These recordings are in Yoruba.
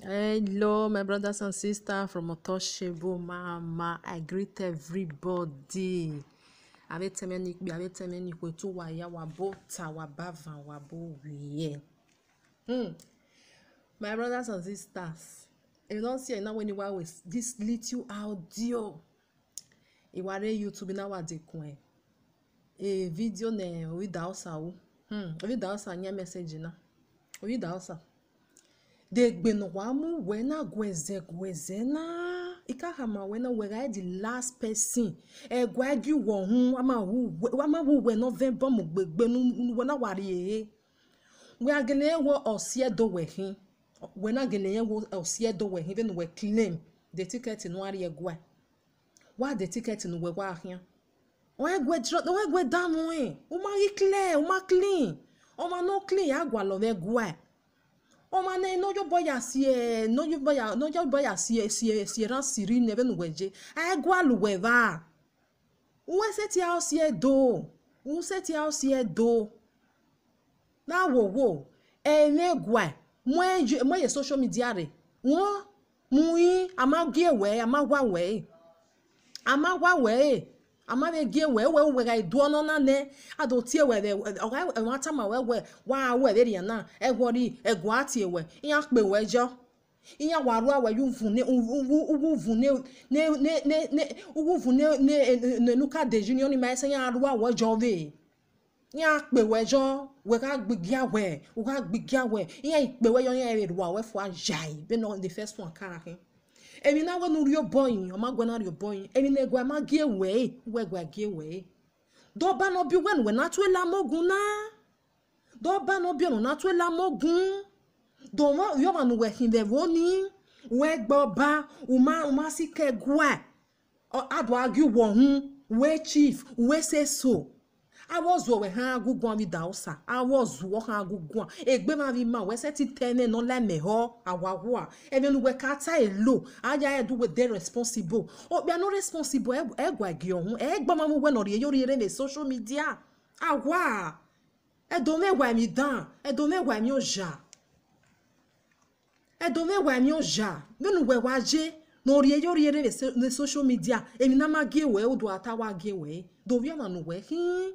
Hello, my brothers and sisters from Otoshebo Mama. I greet everybody. Abetemeni gbe abetemeni pe to wa ya wa bota wa bavan wa bo wiye. Hmm. My brothers and sisters, if you don't see it now when you are this little audio, iware YouTube na wa dekun e. E video ne orí da osa o. Hmm. Orí da osa nye message na. Orí da osa. Degbeno wamu wena gweze na. Ika hama wena wera the last person. E gwagi wohun ama wu ama wu wena vemba mu gbegbenu wena wariye. We agele e wo osie do wehin. Wena gele e wo osie do wehin even we claim the ticket no ari egwa. Wa the ticket no we wa hian. Wa e gwe dro wa gwe damu e. Uma clear, uma clean. Oma no clean agwa lo we gwa. O omane noyo boya sie noyo boya noyo boya sie sie sieran siri neve nuweje aegwa luweva uwese ti ao sie do uwese ti ao sie do na wo wo enegwa mwe mwe ye social media re wo mui amagie we amagwa we amagwa we amare gie wewe wera iduo no na ne ado tie were ora wa tama wewe wa were ri na egwori egwu ati ewe iya pe wejo iya waru awe yuvu ne uvu ne ne ne ne uvu ne ne ne luka de junior ni ma se ya aru awe jo ve iya pe wejo wera gbigi awe wera gbigi awe iya ipe wejo iya ere awe fo ajai be no the first one karakin emi na wenu rio boyin o ma gwena rio boyin eni na egwa ma gie we we gwa gie we do ba no bi wenu we na tu ela mogun na do ba no bi onu na tu ela mogun do wa yo wa nu we hin de woni we gba ba uma uma si ke gwa adu agi wo hun we chief we say awozuo we ha agugwa mi dausa awozuo ha agugwa egbe ma vi ma we se ti tene no le meho awawa ebe nu we kata elo aja e du we dey responsible o be no responsible e gwa gi ohun e gba ma mu we no re yori re me social media awa e do me mi dan e do me mi oja e do me wa mi oja me nu we wa je n'orie yori ere ne social media emi na ma gewe odo ata wa gewe dovi ọna nu we hin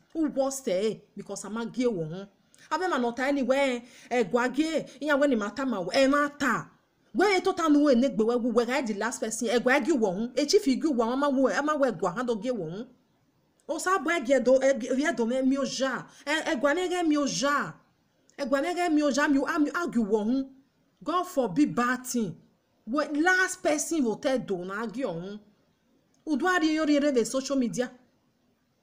who was there because I'm gie wo ho abe ma nota anywhere e gwa gie iya we ni mata ma e na ta we to ta nu we ne the last person e gwa gie wo chief gie wo ama we ama we gwa ha do gie wo sa bo e do e do me mi ja e gwa ne ja e gwa ne ge mi o ja argue wo god forbid bad thing last person will tell do na gie wo ho udu social media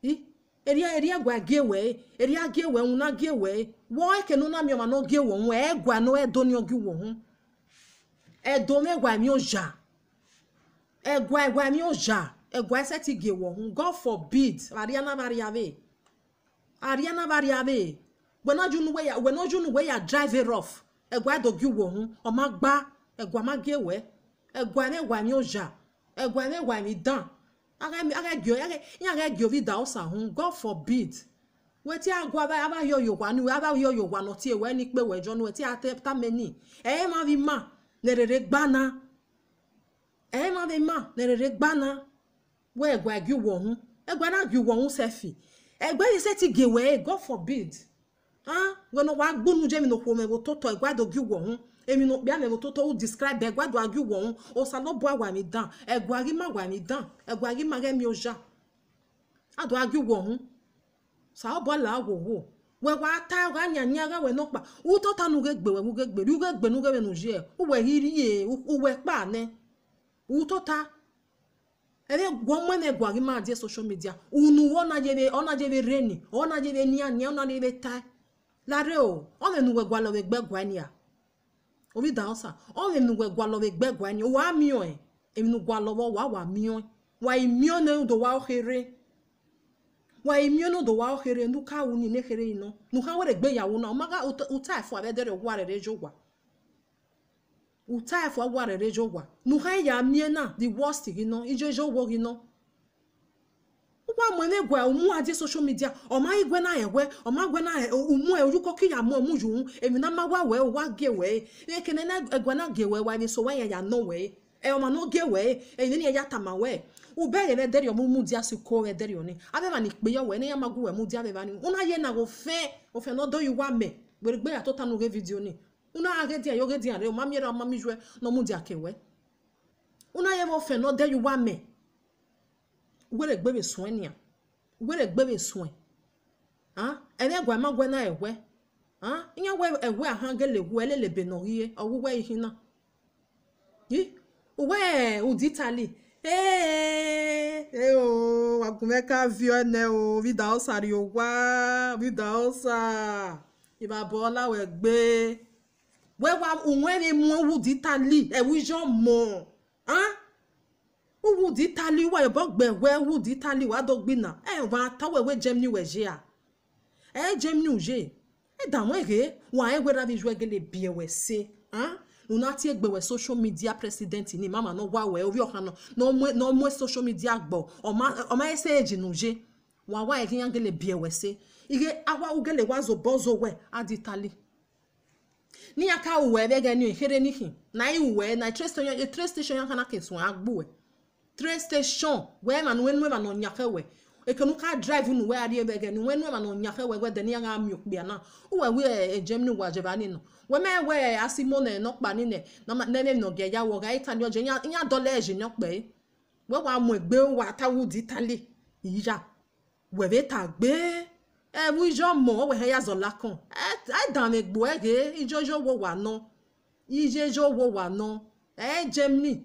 eh eria eria gwa ge we eria ge we una ge we wo e ke no na mi ma no gie wo hu e gwa no e do ni ogi wo hu e do me gwa mi oja e gwa e gwa mi oja e gwa se ti gie wo hu god forbid ariana variave ariana variave when oju nu we ya when oju nu we ya drive it off e gwa do gi wo hu o ma gba e gwa ma gie we e gwa me gwa mi oja e gwa me gwa mi dan ya agaghị ovida ụsa hụ god forbid weta agwa abaghị oyogwa niwe abaghị oyogwa nọtie wee n'ikpe wee jọn weta atameni eyemavi ma nerere gbana ma nerere gbana wee gwa gị wọnwụ egwana gị wọnwụ sefi egwe seti gị wee god ha gbunu jemi gị wọnwụ èmi no bia nelo toto wo describe egwa do agi won o sa no bo awa ni dan egwa ri ma wa ni dan egwa ri ma re mi oja ado agi won sa o bo la wo wo we wa ta wa nya nya ga we no pa u to ta nu ge gbe we nu ge gbe ru nu ge we nu je u we hiri ye u we pa ne u to ta ere gwomo ne gwa ri ma di social media unu wo na je ona je re ni ona je ni anya ona je ta lare o ona nu we gwa lo we gbe gwa ni a omi dansa o me mi gwegwa lo we gbegwa ni wa mio e emi nu gwa lo wo wa wa mio wa mio ne do wa o here wa mio no do wa o here nu ka u ni ne here ino nu ka were gbe yawo na o maga uta ifo abedere gwa rere jogwa uta ifo gwa rere jogwa nu ka ya mie na the worst gino ijo jogwo gino wa mọ ne umu aje social media ọma igwe na ewe ọma gwe na e, umu e ojuko ki ya mu omu ju emi na ma we wa ge we ekene na egwa na ge we wa ni so wa ya ya no we e ọma no ge we e ni ya tama we ube ye ne deri omu mu dia si ko e deri oni abe ni pe we ne ya ma gu we mu dia be ni una ye na go fe o fe no do you wa me gbere ya to tanu ge video ni una age dia yo ge dia re o ma mi ra ma no mu dia ke we una ye mo fe no de you wa me were gbebe sue nia were gbebe sue ah ene gwa ma gwa na ewe ah inya we ewe aha gele gwe lele be no hie owuwe ihi na yi uwe uditali eh eh o oh, agumeka vio ne o oh, vida osari owa oh, vida osa iba bola we gbe we wa unwe ni mu uditali e eh, wi jo mo ah uwudi italiwa yobogbe we uwudi italiwa adogbina enwa eh, atawe we gemini eh, wejea e gemini uje edanwe eh, re wa enwera mi juegele biewe se hein? una ti egbewe social media president ni mama no wa we ovi ohana no mwe no mwe social media gbo oma oma ese eji nuje wa wa ege yangele biewe se ige awa ugele wazo bozo we aditali ni aka uwe bege ni here nihi na i uwe na train station train station yankana kesu agbuwe train station wɛn na eh, eh, eh, no wɛn nuwɛn ma na ɔnyafɛ wɛ ekenu ka drive nu wɛn adeɛ bɛgɛ nu wɛn nuwɛn ma na ɔnyafɛ wɛ wɛ dɛni yaŋa mi okpia na wɛ wi ɛ germany wɔ adzɛba ni no wɛ mɛ wɛ asimo nɛ nɔkpa ni nɛ nama nɛnɛ nɔgɛ ya wɔ ga ita ni ɔdzɛ nya dɔlɛ ɛzɛ nyɔkpɛ yi wɛ wɔ amɔ egbe wɔ atawu di itali iya wɛ bɛ ta gbɛɛ ɛmu ijɔ mɔ wɔ hɛ ya zɔla kan ɛdame gbo ɛgɛ ijɔ ijɔ wɔ wa nɔ ijɛ ijɔ wɔ wa nɔ ɛ germany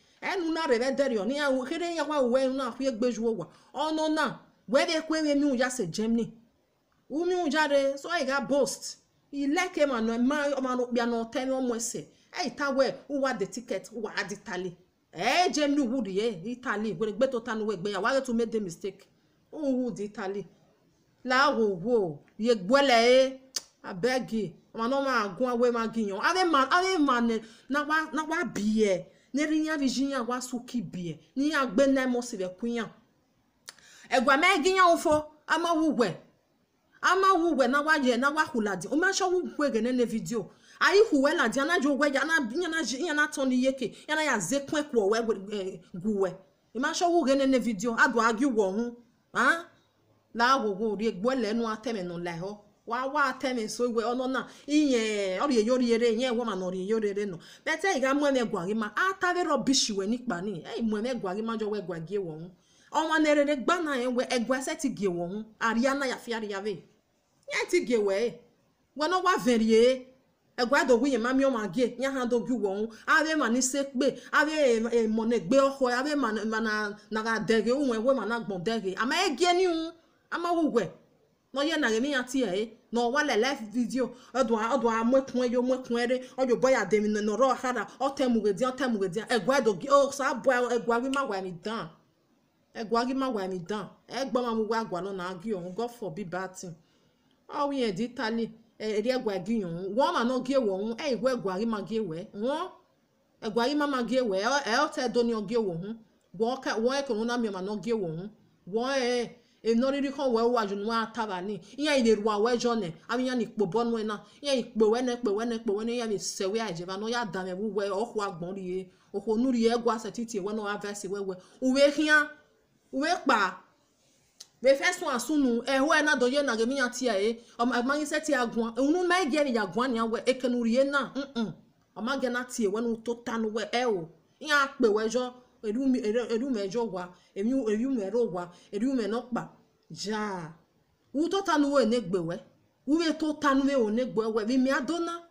enu na revendery oni ya khere ya wa we na hwe gbeju wa ono na we de kwe we mi uja se germany u mi uja re so i ga boast i like ma no ma ma no bia no tell me omo se e ta we u wa the ticket u wa the tally eh germany would ye italy we gbe to tanu we gbe ya wa to make the mistake u di italy la wo wo ye gbele e abegi ma no ma gun awe ma giyan ave man ave man na wa na wa bi neri nya virginia wasuki bie n'ihe agbe nne m siri ekwu ya egwa mee gị ya ụfọ amawugwe amawugwe na wa waje na wahuladi umeshọwugwe genene vidio anyị hụwela di anaji ogwe ya ya na atọ n'ihe ke ya na ya zekwe e wee gwuwe imeshọwu genene vidio adụ agị ụgwọ hụ a la agwụgwụ rie gbuo lenu atemenu leho wa wa tennis ogwe a na inye ori yori yere inye wo ma ori yori re no bete iga mu me gwagi ma ata ve rubbish we ni pa ni e mu me gwagi ma jo ọnwa e, na-erere gba na na ya nye ọgwa verie mami ọma gị ha dogi wonwu abe ma n'ise kpe egbe ọhụ mana naga we mana ama egie niwu na na ọwale live video ọdụ mwekunwe ya omwekunwere ọyọbọ ya demi nọrọ ọhara ọtemugedia ọtemugedia egwadogi ọsọ oh, abụọ egwaghi magwami dan egwaghi magwami dan egbamamugwe agwalụ na agị gọfọ bibati dị e, eri ma nọ gị ọhụ e, ma gị e, gị na mmiri nọ gị ee enoriri kɔ wɛ wa ju nua taba ni iya yi de ruwa wɛ jɔ nɛ ami ya ni kpo bɔ nu na iya yi kpo wɛ nɛ kpo wɛ nɛ kpo wɛ nɛ iya mi sɛ wɛ ayɛ jɛba n'oya dame wu wɛ ɔkɔ agbɔn ri ye ɔkɔ nu ri yɛ ɛgɔ asɛ titi wɛ n'oya vɛ si wɛ wɛ uwe hiã uwe kpa bɛ fɛ sùn àsùnù ɛhó ɛ na dɔyɛ na gɛmi ya tia ye ɔmɔ ɛmanisɛ tia guan enu mɛ gɛ ni ya guan ni awɛ ekenu ri ye na ɔmɔ gɛ na tie wɛ nu to ta nu wɛ ɛ o iya kpe wɛ jɔ erumejogwa erumerogwa erumenokpa jaa utotanuwe negbewe uwe totanuwe onegbewe vimiadona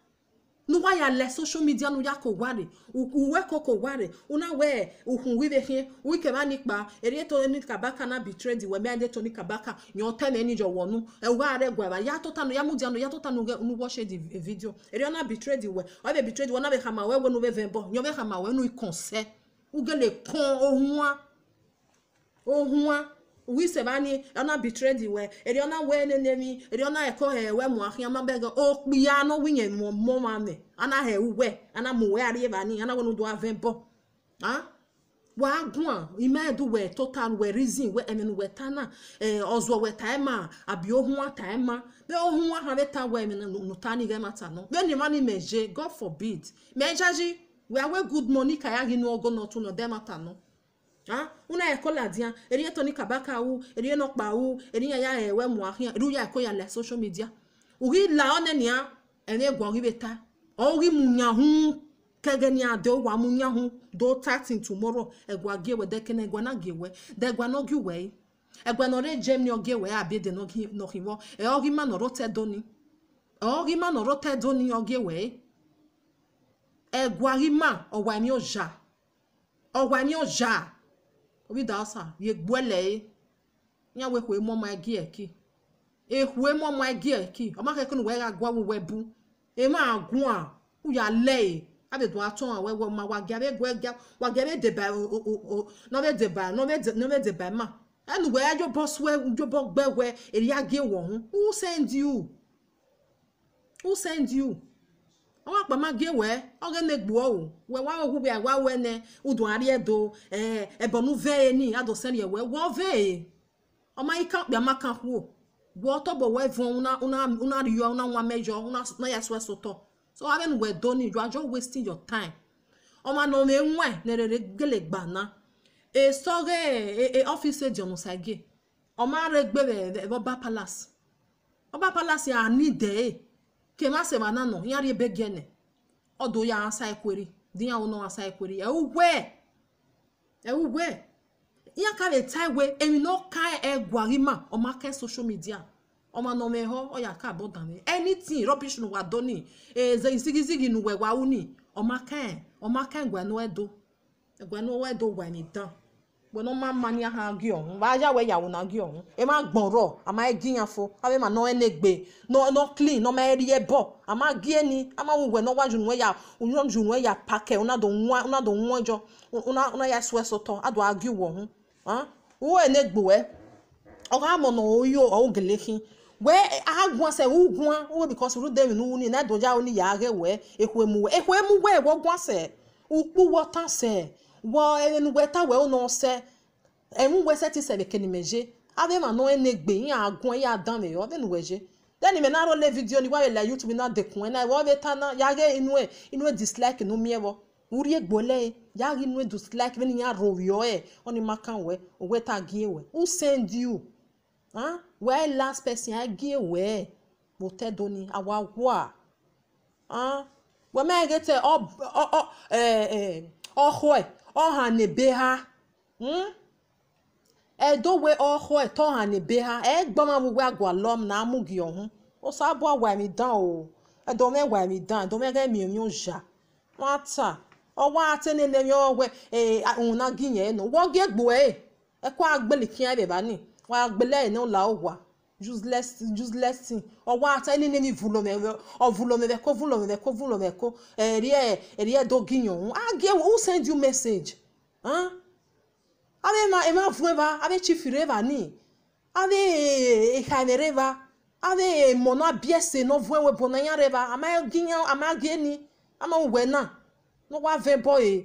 nuwa ya le social media nu ya ko ware uwe ko ko ware una we uhun wi de hin wi ke ma nipa ere to ni kabaka na be trend we me to ni kabaka yan te me ni jo wonu e wa re gwa ba ya to tanu ya mu dianu ya to tanu ge nu watch the video ere na be trend we o be be trend we na be kama we we nu be vembo yan be kama we nu i concert ugele kan ohun ohun wisebani ona betrayed we eriona we nenemi eriona eko he we mu ahia mabega okpia no winye mo mo mame ana he we ana mu we ari bani ana wonu do avembo ha wa gun ime du we total we reason we emen we tana eh ozo we abi ohun wee wee gud moni ka ya gị n'ogo n'otu no denota a una ekola dia eriye toni kabaka awu eriye no pa awu eriye ya ewe mu ahia ru ya ko ya la social midia. ugi la one nia ene gwa ugi beta ogi munya hu kegeni ado wa munya hu do starting tomorrow egwa gewe de kene egwa na gewe de gwa no gewe egwa no re jem ni ogewe abi de no gi no hiwo e ogi ma no rote doni e ogi ma no rote doni ogewe egwarima ọwani ọjà ọwani ọjà orídà ọsà yegbọlẹ e. yẹn wo ehwe mọmọ ẹgí ẹkí ehwe mọmọ ẹgí ẹkí ọmọ akẹkọọ ni wẹẹ agwa wẹẹ bu ema agùn a wúyà lẹẹ abedu atọ a wẹẹ wọ ma wàgẹ abẹ gbọ ẹgẹ wàgẹ abẹ dèbà o o o n'ọbẹ dèbà n'ọbẹ dèbà ma ẹnu wẹẹ ẹjọ bọ sùwẹ ẹjọ bọ gbẹwẹ èyí agé wọ ho who send you who send you. ọnwa kpama gị wee ogene gbuo wee wa ogwu bịa gwa edo ee vee ni adoserie wee gwọ veye ọma ike ọkpịamaka kwuo gwọ tọgbọ wee vụọ una na nwa mejọ na ya sụ sụtọ so aben wee do ni you are just wasting ọma na ome e, e, e, e ọfịs kema sema nano yari ebe gene odo ya asa ekwere di ya uno asa ekwere ya uwe ya uwe ya ka le tai we emi no ka e gwarima o ma ke social media o ma no me ka bodan me anything rubbish wa doni e ze zigi zigi nu ma ka o ma ka gwa no edo gwa no edo wa ni dan wena ma mmanya ha agi ọnwụ mgbe aja wee yawo na gị ọnwụ ema gbọrọ gị ya fo abe ma nọ enegbe nọ clean nọ ma erie bọ ama gị eni ama wugwe nọ wajụ nwe ya unyom jụ nwe ya pake unado nwa unado jọ agi we ọ ga na na ya ge we ehwe mu we ehwe wɔ ɛnuwɛ tawɛ wo nɔ sɛ ɛnuwɛ sɛ ti sɛ bɛ kɛnɛ mɛ dze ave ma nɔ ɛnɛ gbe yi agɔn yi adan mɛ yɔ ɔbɛ nuwɛ dze lẹ́ni mẹ́ni arọ́ lé fídíò ni wáyé lẹ́ youtube náà dẹkùn ẹ̀ náà wọ́n bẹ tán náà yáyé inú ẹ̀ inú ẹ̀ dislike inú miẹ́ wọ́ wúrí ègbò lẹ́yìn yáyé inú ẹ̀ dislike bẹ́ẹ̀ ni yà rọ̀ yọ ẹ̀ ọ́ ni máa kàn wẹ́ òwe tá a gé wẹ́ who send you huh? where last person ah gé wẹ́ mo tẹ́ do ni àwa wà wọ́n mẹ́rin gẹ́tẹ̀ ọ̀họ́ ẹ̀. ọha na ebe ha hmm? edowe ọhụ eto ọha na ebe ha egbamagwugwe agwalọm na amụghị ọhụ ụsọ abụ agwamidan o edome gwamidan edomege miomio ja nwata ọwa atenenemi ọwe ụna ginye no wọgegbuo ekwa agbelikinya ebebani wa agbele na ụlọ ụgwa useless useless thing ọwọ ata ẹni nẹni vulomẹwẹ ọvulomẹwẹkọ vulomẹwẹkọ vulomẹwẹkọ ẹrí ẹ ẹrí ẹ dọgìyàn ọhún agẹ who send you message huh? abe ma ema vueva abe chifireva ni abe ehanereva abe mọna biese no vuewe bọnanya reva ama gịnya ama gịni ama wẹ na n'ọwa vẹ bọ ye. Eh.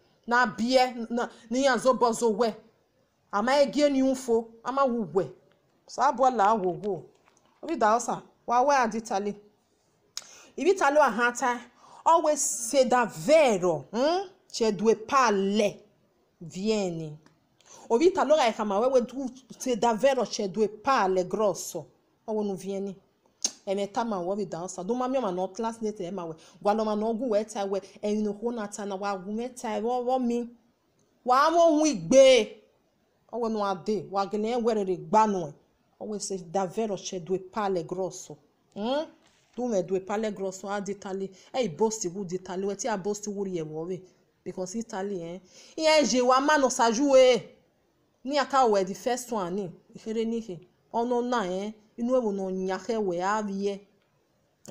na abịa na n'ihe azọbọzọ we ama egie ni mfo ama wuwe saa abụọ la awowo obi da ọsa wawe adịtali ibitali ahata ọwe sedavero hmm? chedwe pale vieni obi talo ga ekama wewe sedavero chedwe pale grosso o nu vieni emeta ma wo bi dansa do ma mi ma no translate e ma we gwa no ma no gu we ta we en no ho na ta na wa gu me ta wo wo mi wa mo hu igbe owo no ade wa gene were re gba no owo e. se davero che due pale grosso mm do me due pale grosso a ditali e bosti wu ditali we ti a bosti wu ri e wo we because italy eh iye je wa ma no saju we ni aka we the first one ni ifere ni fe ono na eh inu ewo na nyahe we awie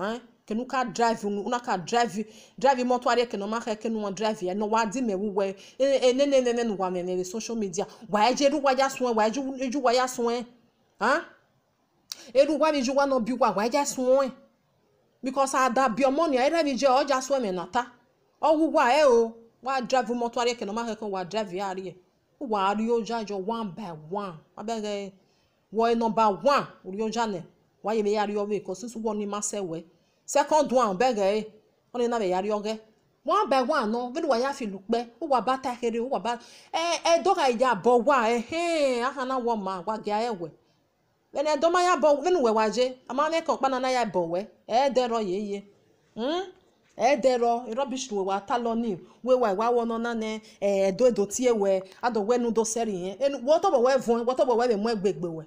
eh kenu ka drive una ka drive drive moto are kenu ma ka kenu wan drive ye no wa di me wuwe e ne ne ne ne wa me me social media wa eje ru wa ya sun wa eju eju wa ya sun eh ah eru wa mi ju wa no bi wa wa eje sun eh because ada bi omo ni ere mi je oja sun me na ta owuwa e o wa drive moto are kenu ma ka kenu wa drive ya are wa ari oja jo one by one abege wɔ nɔmba one orionjane wayɛ bɛ yari ɔwɛ kɔ susu wɔ nima sɛ wɛ second one bɛgɛ ye wɔn nina bɛ yari ɔgɛ one by one nɔ bɛ ni wa yafi lukpɛ o wa ba ta kere o wa ba ɛ ɛ dɔ ka ya bɔ wa ɛ hɛn ahana wɔ ma wa gɛ ayɛ wɛ bɛ ni dɔma ya bɔ bɛ ni wɛ wa je ama ne kɔ kpana na ya bɔ wɛ ɛ dɛrɛ yeye hmm ɛdɛrɔ rɔbishi wɛ wa talɔ ni wɛ wa wa wɔ nɔna nɛ ɛɛ do edo tie wɛ adɔ wɛ nu do sɛri yɛ wɔtɔ bɔ wɛ vɔn wɔtɔ bɔ wɛ bɛ mɔ egbegbe wɛ.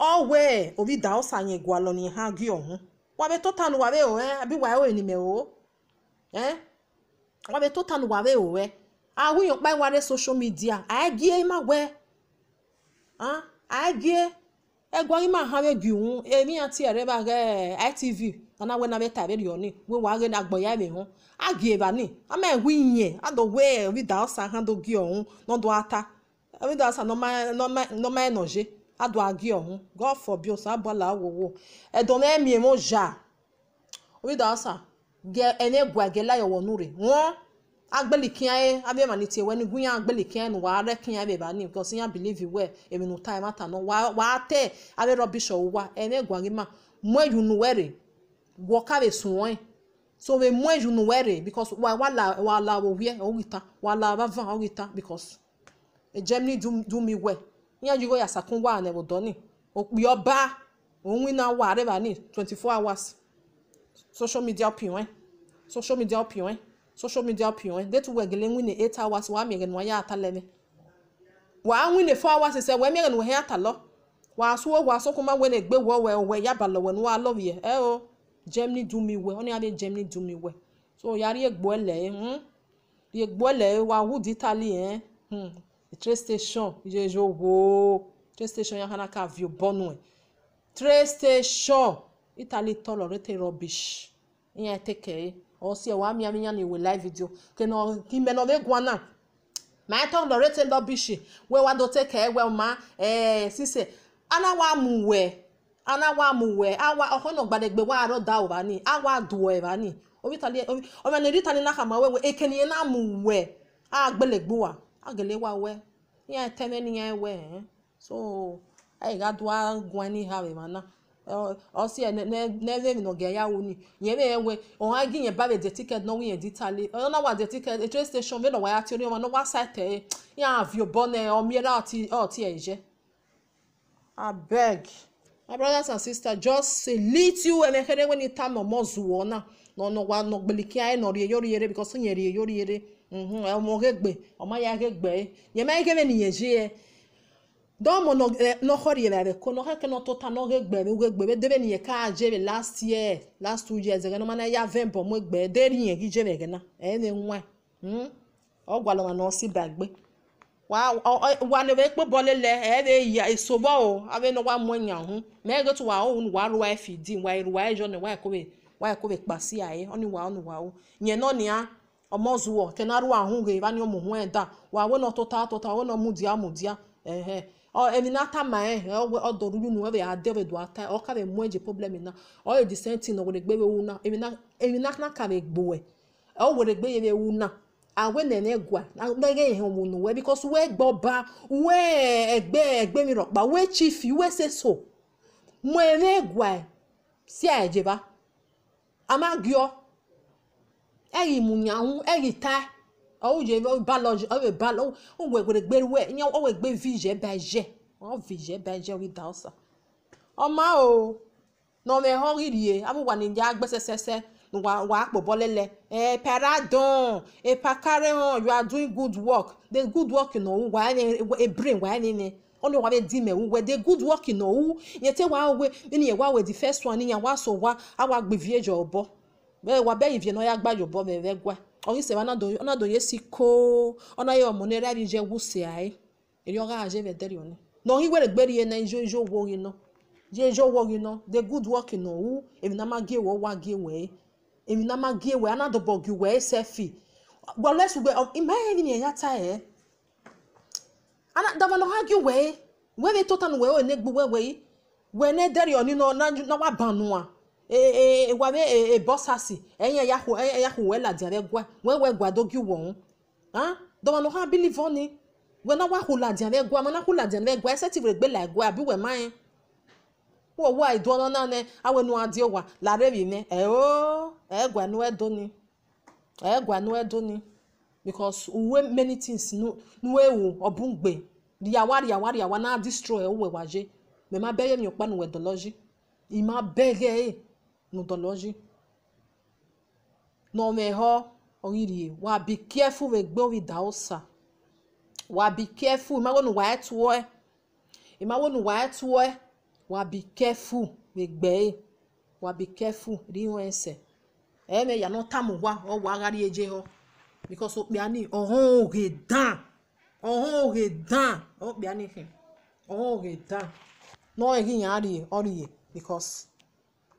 owe obi dausanye gwaloni ha gi ohun wabe total wabe o eh abi wa o ni o eh wabe total wabe o eh awi yon pa ware social media agie e ma we ah agie e egwa ima ha be gi hun emi anti ere ebe ge e, itv na we na be ta be ri oni we wa ge na gboya be hun agie ba ni ama wi yen ado we obi dausa ha do gi ohun no do ata obi dausa no ma no ma no ma enoje adwagi ọhún god forbid ọsàn abala awowo ẹdọ̀nà ẹ̀mí ẹ̀mọ́ jà orídà ọ̀sà gẹ ẹni ẹ̀gbọ́ ẹ̀gẹ́ láyọ̀ wọ̀nú rẹ̀ wọ́n agbẹ́lìkín ayé abẹ́mà ní tiẹ̀ wẹ́ni gúnyàn agbẹ́lìkín ayé wàá rẹ́kín ayé bẹ̀bà ní nǹkan síyàn bìlíìfì wẹ̀ èmi nù tá ẹ̀ má tànà wàá tẹ̀ abẹ́ rọ́bìṣọ̀ wà ẹni ẹ̀gbọ́ ẹ̀gẹ́ mà mú ẹ̀yùn nù wẹ̀rẹ̀ wọ́ káwé sùn wọ́n so we mú ẹ̀yùn nù wẹ̀rẹ̀ because wàhálà wàhálà òwúyẹ òwúta wàhálà bàbá òwúta because e germany do me well ihe jigo ya sakunwa anebodoni okpioba onwe na awa areba ni twenty four hours social media pinwe social media pinwe social media pinwe detu wegele nwine eight hours wa miege nwa ya atalene wa nwine four hours ise we miege nwa ya atalo wa asuo wa asokuma we na egbe wo we we ya balo we nwa love ye eh o germany do me well oni abi germany do me well so yari egbo ele hmm egbo ele wa wood italy eh hmm train station yeyo wo. train station ya hana ka view bonu e train station italy tolo rete rubbish iya teke osi e wa mi ami ya ni we live video ke no ki me no ve gwana ma rete rubbish we wa do teke we ma eh sise ana wa mu we ana wa mu we awa ohono gbadegbe wa ro da o ba ni awa du e ba ni obi tali obi o me ni ritani na ka ma we we ekeni eh, na mu a ah, gbelegbo wa agele wa wɛ yɛn ni yɛn wɛ eh? so ayi eh, ka do agɔn eh, e ni ha bɛ ma na ɔsi yɛ nɛ nɛ nɛ nɔgɛ ya wo ni yɛn bɛ yɛn wɛ ɔn agi ba bɛ de ticket nɔ wi yɛn di ta na wa de ticket etre station bɛ nɔ wa ya ti ri ma nɔ wa sa tɛ ye yɛn avio bɔ nɛ ɔmiɛra ɔti ɔti yɛ e jɛ abeg my brothers and sisters just a little emekere wey ni ta nɔ mɔ zu wɔ na nɔ nɔ wa nɔ gbelikia yɛ e nɔ rie yɔ rie because yɛn rie yɔ rie Mm-hmm. ọmọ kegbe ọmọ ya kegbe yẹmẹ ayike bẹ nìyẹn zi yẹ dɔwɔmɔ nɔxɔ de yɛlɛ ko nɔxɔ kɛ nɔtɔta nɔge gbɛ ne oge gbɛ bɛ debe ni yɛ last year last two years ɛgɛ nɔma na ya vɛn bɔ mo gbɛ de ri yɛ ki dze bɛ gɛna ɛyɛ ne ŋua hmm ɔgbalɔ ma nɔsi ba gbɛ wa ɔ wa ne bɛ kpɛ bɔle lɛ ɛyɛ de ya esobɔ o abe nɔ wa mɔ nya ho mɛ ɛgɛ to wa o nu wa ro ayi fi di wa yi ro ayi zɔ ne wa yi ko be wa yi ko be kpasi ayi ɔni wa ɔni wa o nyɛ ọmọzụwọ kenarụ ahụ ga ịbanye ụmụ nwanyị da wa tota, eh, we n'ọtụtụ atụta we n'ọmụdi amụdi ya ehe eminata ma ehe ọdọruru nu ebe ya debe do ata ọka be mụ eji problem na ọrịa edi na were gbe ewu na eminata ka be gbowe ọ were gbe ya ewu na awe nene gwa nege ihe wunu we because we gboba we egbe egbe mi rọkpa we chief we se so mụ ene gwa si ejeba amagịọ. eri munyanwu eri ta ɔwudze balɔdze ɔwɛ balɔ ɔwɛ gbɛdɛ gbɛ wɛ nye ɔwɛ gbɛ vidze bɛ dze ɔvidze bɛ dze wi da ɔsa ɔma o nɔmɛ hɔri rie abo wani dza agbɛsɛsɛsɛ wa wa akpɔbɔ lɛ lɛ e ɛɛ e paradɔn epakare hɔn you are doing good work the good work nɔ wu wa yɛ ebre wa yɛ nene ɔlɛ wa bɛ di mɛ wu wɛ the good work nɔ wu yɛ te wa wɛ ɛni yɛ wa wɛ the first one ni yɛ wa sɔ wa awa gbɛvie dze ɔbɔ wabɛyivie na ɔyagba yobɔ mɛvɛgwa ɔyise wa ɔnado yesi koo ɔnaye ɔmone rari dze wusi ayi eri ɔga aze vɛ dɛri ɔne na ɔyi wɛrɛ gbɛri yɛ na izo izo wo yi nɔ izo izo wo yi nɔ the good work na owu emi na ma gie wɔ wa gie wɛ emi na ma gie wɛ anado bɔ gi wɛ sɛfi gbɔlɔ esugbɛ ima yɛ ni yɛ yata yɛ ana dabalɔ ha gi wɛ wɛ bɛ tota nu wɛ o ne gbu wɛ wɛ yi wɛ ne dɛri ɔni nɔ na wa ban nua. ewabe eh, eh, eh, ebɔsasi ɛyɛ enye ɛyɛ yahu wɛ ladi arɛ gwa wɛ wɛ gwa dogi wɔn han dɔwɔnu ha bilivɔ ni wɛ na wahu ladi arɛ gwa mɛ na hu ladi arɛ gwa ɛsɛ ti wɛ gbe la gwa abi wɛ ma yɛ wɔ wɔ ayi dɔn na nɛ awɛ nu adi wa la rɛ bi nɛ ɛyɔ ɛyɛ gwa nu ɛdo ni ɛyɛ gwa nu ɛdo ni because uwe many things nu nu ewu ɔbu gbe riawa riawa riawa na destroy ɛwɔ wɛ wa je ma bɛ yɛ mi ɔkpa nu wɛ dɔlɔji ì ma bɛ yɛ yɛ. n'ontology na omeho oyirie wa be careful we gbe wi da osa wa be careful imawo nu wa etuo e imawo nu wa etuo e wa be careful we gbe wa be careful ri ho ense eme ya tamu wa o wa gari eje ho because o pe ani ohun oge dan ohun oge dan o pe ani hin ohun oge dan no ehin ya ri ori because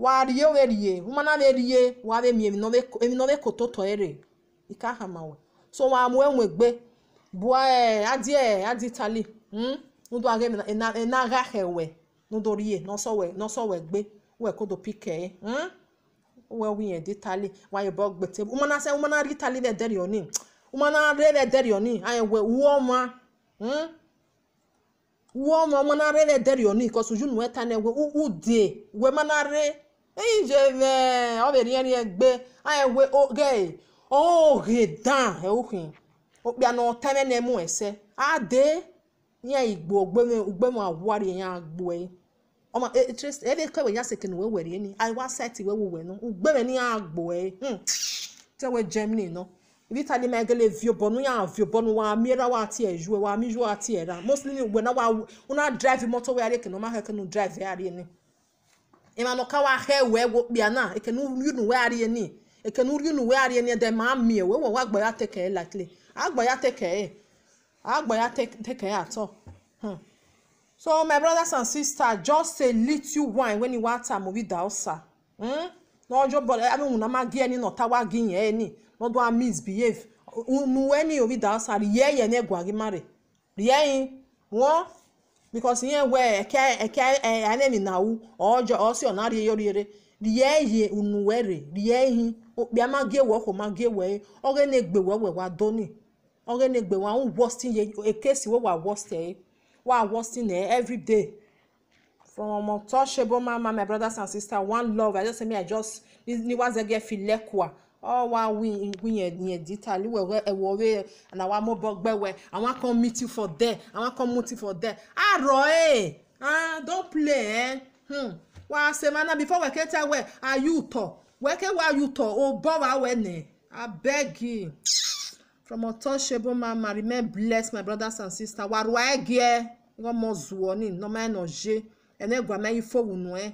wario werie umana werie wabe mi mi eminove kototo ere ikahamawe so wamwe mwegbe bua eh, adie adi tali hmm nudo age ena ena gahewe nudo rie noso we noso we gbe we kodo pike hmm we wiyen di tali wa ye bo gbete umana se umana ri tali de deri oni umana re de deri oni aye we wo ma hmm wo ma umana re de deri oni because uju nu eta ne we u de we mana re ije me o be rien rien gbe a e we o ge o ge dan e o kin o pia no teme ne mu ese a de ni e igbo ogbe me ogbe mu awari yan agbo e ọmọ etrest e, ebe kọ ìwé yasẹ kinu wẹwẹ rẹ ni àìwá sẹẹtì wẹwọ wẹ nu gbẹmẹ ní àgbò ẹ tẹwẹ germany náà ibi tani ma gele vio bɔnu ya vio bɔnu wa miera wa ti ɛ ju wa mi ju wa ti ɛ ra mostly ni wɛ na wa una drive mɔtɔ wɛ ari kinu ma kɛ kinu drive ari ni. ịmana ọkawa aha ewe gwokpia na ekene unu wegharị ni ekene uri unu wegharị ni de ma mie wee wewa agba ya tekee lakile agba ya tekee e. agba ya tekee atọ hmm. so my brothers and sisters just a little wine when you want am with hausa n'ọjọ bọlọ ya bụ na ma gị ẹni nọta wa gị yẹn ẹni lọdọ a misbehave unu ẹni orí hausa rie yẹn ẹgwa e gị mari rie yẹn wọn. because ihe wee eke eke e, anemi na awu ọjọ ọsị ọ na-arị yori rie ihe unu were rie ihe okpia ma ewe ọkụ ma ewe oghe na-egbe wee wewa doni na-egbe wa n wosti ye ekesi na eh. eh, from mama my brothers and sisters one love i just say ọwa winyedi tali ewere na wamobogbewe awa come meet you for there awa come meet you for there arọ eh ah don play eh hmm wa se mana before weke tell we are you tọ weke wa you tọ o bọ wa we ne abeg you from untouchable mama remain blessed my brothers and sisters waruwa egie ngọmọ zuwọ ni nọmọ ẹnọ je ẹnẹgbàmẹ ifowunu ẹ. Eh.